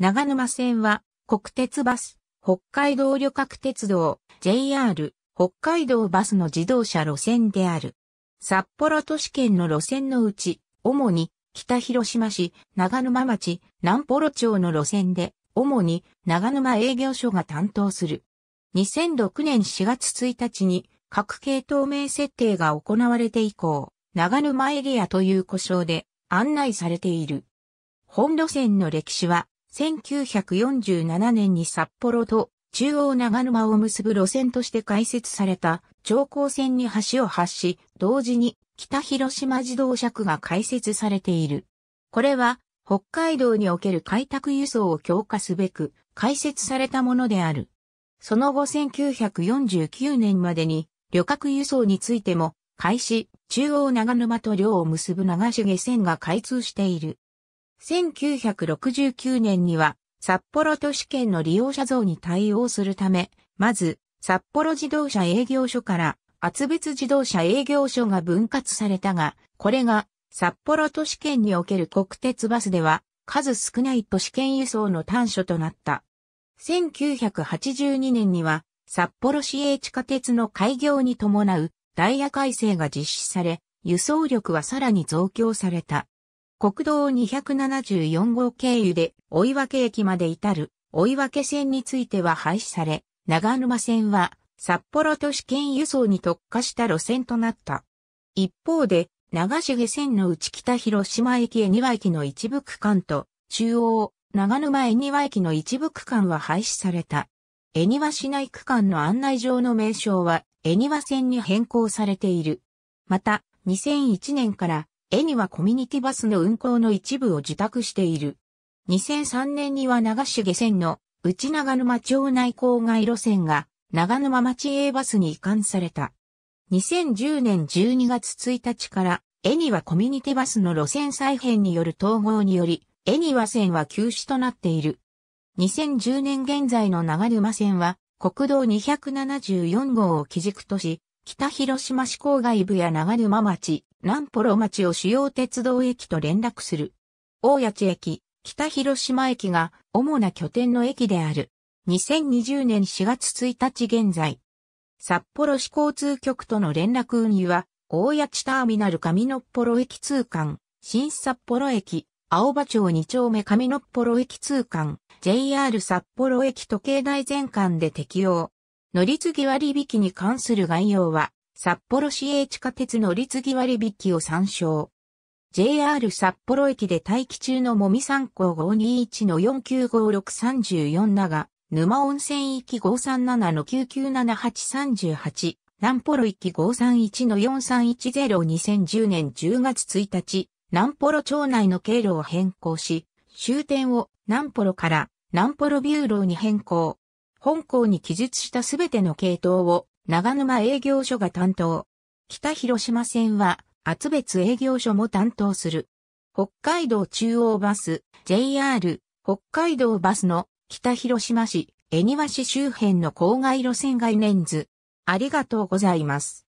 長沼線は、国鉄バス、北海道旅客鉄道、JR、北海道バスの自動車路線である。札幌都市圏の路線のうち、主に北広島市、長沼町、南幌町の路線で、主に長沼営業所が担当する。2006年4月1日に各系統名設定が行われて以降、長沼エリアという故障で案内されている。本路線の歴史は1947年に札幌と中央長沼を結ぶ路線として開設された長江線に橋を発し、同時に北広島自動車区が開設されている。これは北海道における開拓輸送を強化すべく開設されたものである。その後1949年までに旅客輸送についても開始、中央長沼と両を結ぶ長重線が開通している。1969年には札幌都市圏の利用者像に対応するため、まず札幌自動車営業所から厚別自動車営業所が分割されたが、これが札幌都市圏における国鉄バスでは数少ない都市圏輸送の端緒となった。1982年には札幌市営地下鉄の開業に伴うダイヤ改正が実施され、輸送力はさらに増強された。国道274号経由で、追分駅まで至る、追分線については廃止され、長沼線は、札幌都市圏輸送に特化した路線となった。一方で、長重線の内北広島駅江庭駅の一部区間と、中央、長沼江庭駅の一部区間は廃止された。恵庭市内区間の案内上の名称は、恵庭線に変更されている。また、2001年から絵にはコミュニティバスの運行の一部を受託している。2003年には長重線の内長沼町内郊外路線が長沼町営バスに移管された。2010年12月1日からエニワコミュニティバスの路線再編による統合により、エニワ線は休止となっている。2010年現在の長沼線は国道274号を基軸とし、北広島市郊外部や長沼町、南幌町を主要鉄道駅と連絡する。大谷地駅、北広島駅が主な拠点の駅である。2020年4月1日現在。札幌市交通局との連絡運輸は、大谷地ターミナル上野幌駅通関、新札幌駅、青葉町2丁目上野幌駅通関、JR 札幌駅時計台全館で適用。乗り継ぎ割引に関する概要は、札幌市営地下鉄乗り継ぎ割引を参照。JR 札幌駅で待機中のもみ参考521の495634長、沼温泉行き537の9 9 7 8 3 8南ポロ行き531の43102010年10月1日、南ポロ町内の経路を変更し、終点を南ポロから南ポロビューローに変更。本校に記述したすべての系統を長沼営業所が担当。北広島線は厚別営業所も担当する。北海道中央バス JR 北海道バスの北広島市恵庭市周辺の郊外路線概念図。ありがとうございます。